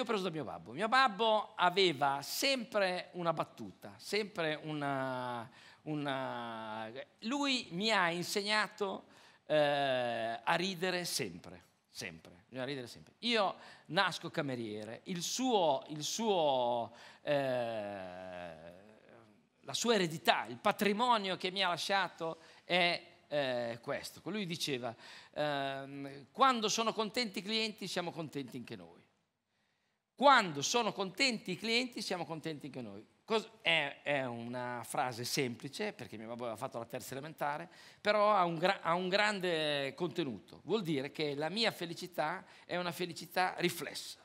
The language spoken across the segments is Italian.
Io ho preso da mio babbo. Mio babbo aveva sempre una battuta, sempre una... una... Lui mi ha insegnato eh, a ridere sempre, sempre, bisogna ridere sempre. Io nasco cameriere, il suo, il suo eh, la sua eredità, il patrimonio che mi ha lasciato è eh, questo. Lui diceva, ehm, quando sono contenti i clienti siamo contenti anche noi. Quando sono contenti i clienti, siamo contenti anche noi. È, una frase semplice, perché mio babbo aveva fatto la terza elementare, però ha un, gra- ha un grande contenuto. Vuol dire che la mia felicità è una felicità riflessa.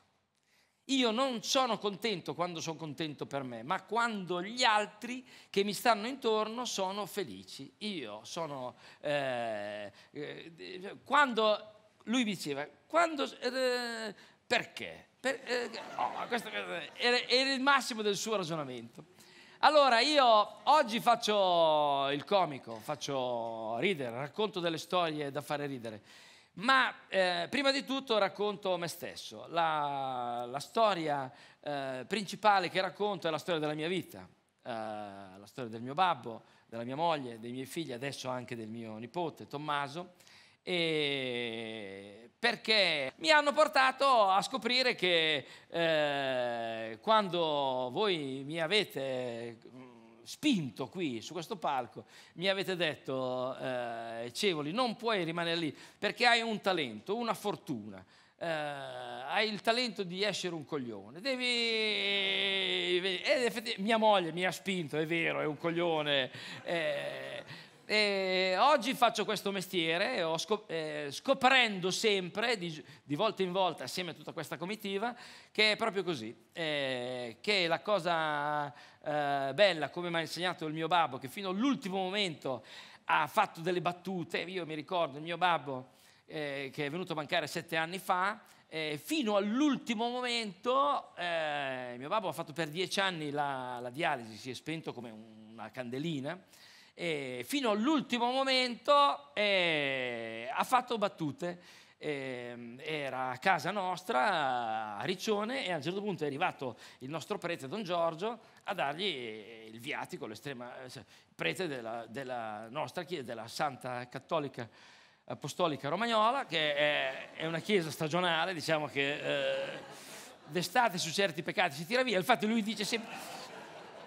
Io non sono contento quando sono contento per me, ma quando gli altri che mi stanno intorno sono felici. Io sono... Eh, eh quando lui diceva, quando, eh, perché? Per, eh, oh, questo, questo era, era il massimo del suo ragionamento. Allora, io oggi faccio il comico, faccio ridere, racconto delle storie da fare ridere. Ma eh, prima di tutto racconto me stesso. La, la storia eh, principale che racconto è la storia della mia vita, eh, la storia del mio babbo, della mia moglie, dei miei figli, adesso anche del mio nipote Tommaso. E ehm, perché mi hanno portato a scoprire che eh, quando voi mi avete mm, spinto qui su questo palco, mi avete detto, eh, Cevoli, non puoi rimanere lì perché hai un talento, una fortuna. Eh, hai il talento di essere un coglione, devi. Eh, ed mia moglie mi ha spinto, è vero, è un coglione. Eh, e oggi faccio questo mestiere, scop eh, scoprendo sempre, di, di, volta in volta, assieme a tutta questa comitiva, che è proprio così, eh, che la cosa eh, bella, come mi ha insegnato il mio babbo, che fino all'ultimo momento ha fatto delle battute, io mi ricordo il mio babbo eh, che è venuto a mancare sette anni fa, fino all'ultimo momento eh, mio babbo ha fatto per dieci anni la, la dialisi, si è spento come una candelina, eh, fino all'ultimo momento eh, ha fatto battute. Eh, era a casa nostra, a Riccione, e a un certo punto è arrivato il nostro prete Don Giorgio a dargli il viatico, l'estrema, eh, prete della, della nostra chiesa, della Santa Cattolica Apostolica Romagnola, che è, è una chiesa stagionale, diciamo che eh, d'estate su certi peccati si tira via. Infatti lui dice sempre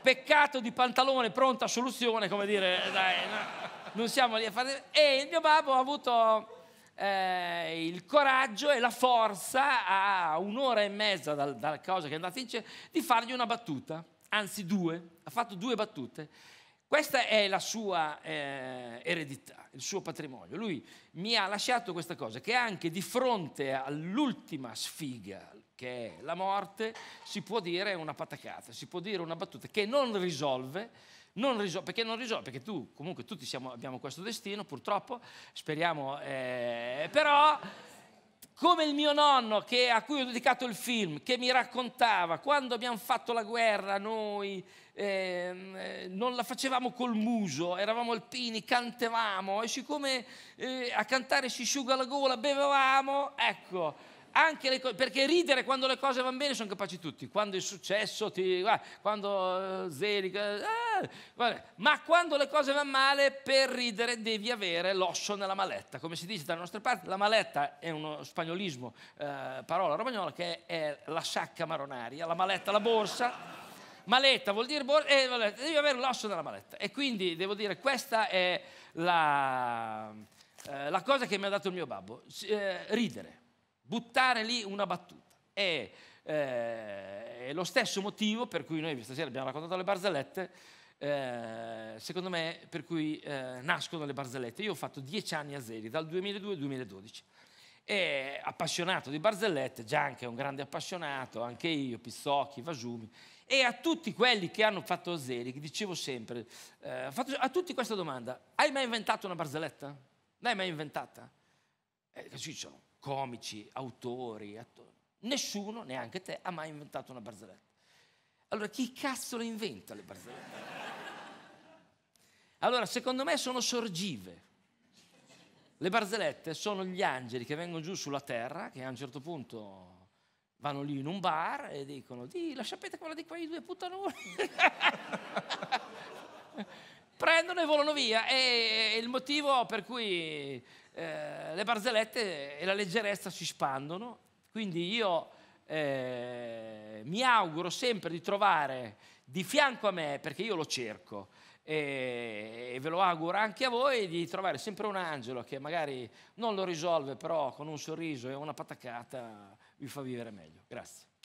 peccato di pantalone, pronta soluzione, come dire, dai, no, non siamo lì a fare... E il mio babbo ha avuto eh, il coraggio e la forza a un'ora e mezza dal, dalla cosa che è andata in cielo di fargli una battuta, anzi due, ha fatto due battute questa è la sua eh, eredità, il suo patrimonio. Lui mi ha lasciato questa cosa, che anche di fronte all'ultima sfiga, che è la morte, si può dire una patacata, si può dire una battuta che non risolve, non risol- perché non risolve, perché tu comunque tutti siamo, abbiamo questo destino, purtroppo, speriamo, eh, però come il mio nonno che, a cui ho dedicato il film, che mi raccontava quando abbiamo fatto la guerra noi ehm, eh, non la facevamo col muso, eravamo alpini, cantevamo e siccome eh, a cantare si sciuga la gola, bevevamo, ecco le, perché ridere quando le cose vanno bene sono capaci tutti, quando è successo ti... quando eh, zeli... Eh, ah, ma quando le cose vanno male per ridere devi avere l'osso nella maletta, come si dice dalle nostre parti, la maletta è uno spagnolismo, eh, parola romagnola, che è la sacca maronaria, la maletta, la borsa maletta vuol dire borsa, eh, devi avere l'osso nella maletta. E quindi devo dire, questa è la, eh, la cosa che mi ha dato il mio babbo, eh, ridere buttare lì una battuta. È, eh, è lo stesso motivo per cui noi stasera abbiamo raccontato le barzellette, eh, secondo me, per cui eh, nascono le barzellette. Io ho fatto dieci anni a Zeri, dal 2002 al 2012. E appassionato di barzellette, Gian è un grande appassionato, anche io, Pissocchi, Vasumi, e a tutti quelli che hanno fatto Zeri, che dicevo sempre, eh, fatto, a tutti questa domanda, hai mai inventato una barzelletta? L'hai mai inventata? Eh, sono comici, autori, attori. Nessuno, neanche te, ha mai inventato una barzelletta. Allora chi cazzo le inventa le barzellette? Allora, secondo me sono sorgive. Le barzellette sono gli angeli che vengono giù sulla terra, che a un certo punto vanno lì in un bar e dicono di la sapete quella di quei due puttanoni prendono e volano via e il motivo per cui eh, le barzellette e la leggerezza si spandono. Quindi io eh, mi auguro sempre di trovare di fianco a me, perché io lo cerco, e, e ve lo auguro anche a voi, di trovare sempre un angelo che magari non lo risolve, però con un sorriso e una patacata vi fa vivere meglio. Grazie.